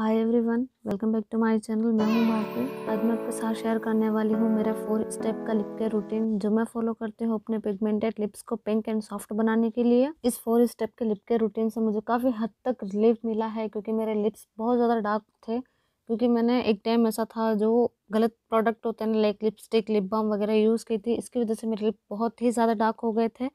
hi everyone welcome back to my channel मैं हूं भारती आज मैं आपके साथ शेयर करने वाली हूं मेरा फोर स्टेप का लिप केयर रूटीन जो मैं फॉलो करती हूं अपने पिगमेंटेड लिप्स को पिंक एंड सॉफ्ट बनाने के लिए इस फोर स्टेप के लिप केयर रूटीन से मुझे काफ़ी हद तक रिलीफ मिला है क्योंकि मेरे लिप्स बहुत ज़्यादा डार्क थे क्योंकि मैंने एक टाइम ऐसा था जो गलत प्रोडक्ट होते हैं लाइक लिपस्टिक लिप बाम वगैरह यूज़ की थी इसकी वजह से मेरे लिप बहुत ही ज़्यादा डार्क हो गए थे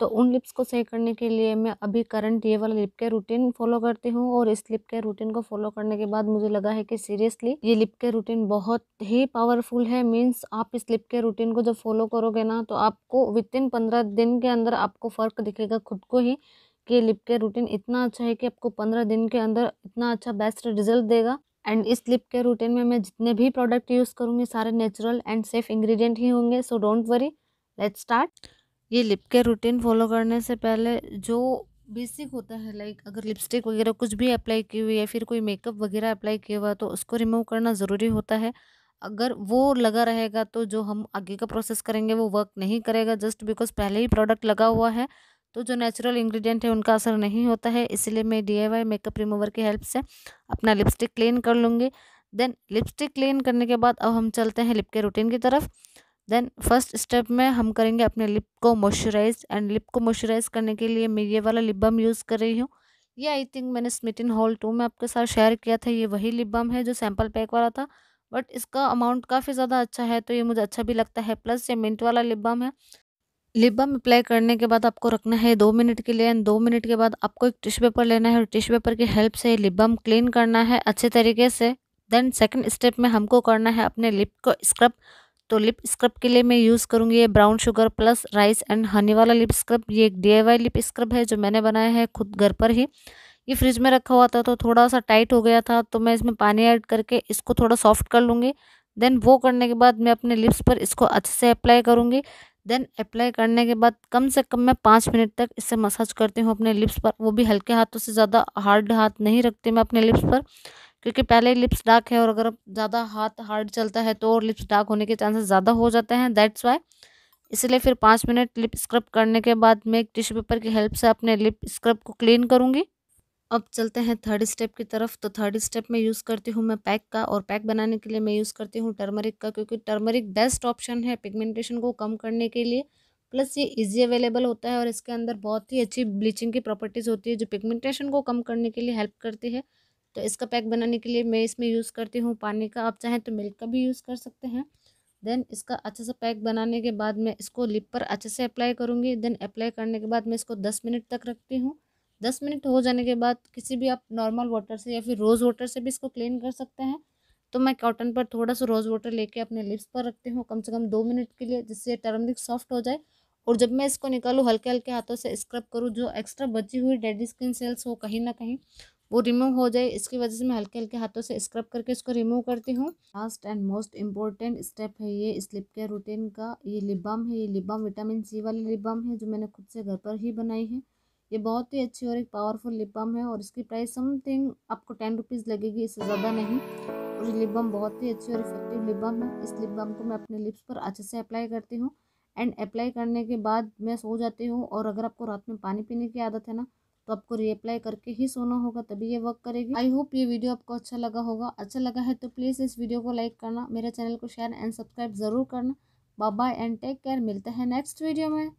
तो उन लिप्स को सही करने के लिए मैं अभी करंट ये वाला लिप केयर रूटीन फॉलो करती हूँ और इस लिप केयर रूटीन को फॉलो करने के बाद मुझे लगा है कि सीरियसली ये लिप केयर रूटीन बहुत ही पावरफुल है मीन्स आप इस लिप केयर रूटीन को जब फॉलो करोगे ना तो आपको विद इन पंद्रह दिन के अंदर आपको फ़र्क दिखेगा खुद को ही कि लिप केयर रूटीन इतना अच्छा है कि आपको पंद्रह दिन के अंदर इतना अच्छा बेस्ट रिजल्ट देगा एंड इस लिप केयर रूटीन में मैं जितने भी प्रोडक्ट यूज़ करूँगी सारे नेचुरल एंड सेफ इंग्रेडिएंट ही होंगे so don't worry let's start ये लिप के रूटीन फॉलो करने से पहले जो बेसिक होता है लाइक अगर लिपस्टिक वगैरह कुछ भी अप्लाई की हुई है फिर कोई मेकअप वगैरह अप्लाई किया हुआ तो उसको रिमूव करना ज़रूरी होता है अगर वो लगा रहेगा तो जो हम आगे का प्रोसेस करेंगे वो वर्क नहीं करेगा जस्ट बिकॉज पहले ही प्रोडक्ट लगा हुआ है तो जो नेचुरल इंग्रेडिएंट है उनका असर नहीं होता है इसलिए मैं डी मेकअप रिमूवर की हेल्प से अपना लिपस्टिक क्लीन कर लूँगी देन लिपस्टिक क्लीन करने के बाद अब हम चलते हैं लिप के रूटीन की तरफ देन फर्स्ट स्टेप में हम करेंगे अपने लिप को मॉइस्चराइज एंड लिप को मॉइस्चराइज करने के लिए मैं ये वाला लिप बम यूज़ कर रही हूँ ये आई थिंक मैंने स्मिटिन हॉल टू में आपके साथ शेयर किया था ये वही लिप बम है जो सैम्पल पैक वाला था बट इसका अमाउंट काफ़ी ज़्यादा अच्छा है तो ये मुझे अच्छा भी लगता है प्लस ये मिंट वाला लिप बम है लिप बम अप्लाई करने के बाद आपको रखना है दो मिनट के लिए एंड दो मिनट के बाद आपको एक टिश्यू पेपर लेना है और टिश्यू पेपर की हेल्प से लिप बम क्लीन करना है अच्छे तरीके से देन सेकंड स्टेप में हमको करना है अपने लिप को स्क्रब तो लिप स्क्रब के लिए मैं यूज़ करूँगी ये brown sugar plus rice and honey वाला लिप स्क्रब ये एक डी लिप स्क्रब है जो मैंने बनाया है खुद घर पर ही ये फ्रिज में रखा हुआ था तो थोड़ा सा टाइट हो गया था तो मैं इसमें पानी ऐड करके इसको थोड़ा सॉफ्ट कर लूँगी देन वो करने के बाद मैं अपने लिप्स पर इसको अच्छे से अप्लाई करूँगी देन अप्लाई करने के बाद कम से कम मैं पाँच मिनट तक इससे मसाज करती हूँ अपने लिप्स पर वो भी हल्के हाथों से ज़्यादा हार्ड हाथ नहीं रखती मैं अपने लिप्स पर क्योंकि पहले लिप्स डार्क है और अगर ज़्यादा हाथ हार्ड चलता है तो लिप्स डार्क होने के चांसेस ज़्यादा हो जाते हैं दैट्स वाई इसलिए फिर पाँच मिनट लिप स्क्रब करने के बाद मैं एक टिश्यू पेपर की हेल्प से अपने लिप स्क्रब को क्लीन करूँगी अब चलते हैं थर्ड स्टेप की तरफ तो थर्ड स्टेप में यूज़ करती हूँ मैं पैक का और पैक बनाने के लिए मैं यूज़ करती हूँ टर्मरिक का क्योंकि टर्मरिक बेस्ट ऑप्शन है पिगमेंटेशन को कम करने के लिए प्लस ये इजी अवेलेबल होता है और इसके अंदर बहुत ही अच्छी ब्लीचिंग की प्रॉपर्टीज़ होती है जो पिगमेंटेशन को कम करने के लिए हेल्प करती है तो इसका पैक बनाने के लिए मैं इसमें यूज़ करती हूँ पानी का आप चाहें तो मिल्क का भी यूज़ कर सकते हैं देन इसका अच्छे से पैक बनाने के बाद मैं इसको लिप पर अच्छे से अप्लाई करूँगी देन अप्लाई करने के बाद मैं इसको दस मिनट तक रखती हूँ दस मिनट हो जाने के बाद किसी भी आप नॉर्मल वाटर से या फिर रोज़ वाटर से भी इसको क्लीन कर सकते हैं तो मैं कॉटन पर थोड़ा सा रोज़ वाटर लेके अपने लिप्स पर रखती हूँ कम से कम दो मिनट के लिए जिससे टर्मरिक सॉफ्ट हो जाए और जब मैं इसको निकालूँ हल्के हल्के हाथों से स्क्रब करूँ जो एक्स्ट्रा बची हुई डेड स्किन सेल्स हो कहीं ना कहीं वो रिमूव हो जाए इसकी वजह से मैं हल्के हल्के हाथों से स्क्रब करके इसको रिमूव करती हूँ last and most important step है ये स्लिप केयर रूटीन का ये लिप बम है ये लिप विटामिन सी वाले लिप है जो मैंने खुद से घर पर ही बनाई है ये बहुत ही अच्छी और एक पावरफुल लिप बम है और इसकी प्राइस समथिंग आपको टेन रुपीज़ लगेगी इससे ज़्यादा नहीं और ये लिप बहुत ही अच्छी और इफेक्टिव लिप है इस लिप को मैं अपने लिप्स पर अच्छे से अप्लाई करती हूँ एंड अप्लाई करने के बाद मैं सो जाती हूँ और अगर आपको रात में पानी पीने की आदत है ना तो आपको रिप्लाई करके ही सोना होगा तभी ये वर्क करेगी आई होप ये वीडियो आपको अच्छा लगा होगा अच्छा लगा है तो प्लीज़ इस वीडियो को लाइक करना मेरे चैनल को शेयर एंड सब्सक्राइब ज़रूर करना बाय एंड टेक केयर मिलते हैं नेक्स्ट वीडियो में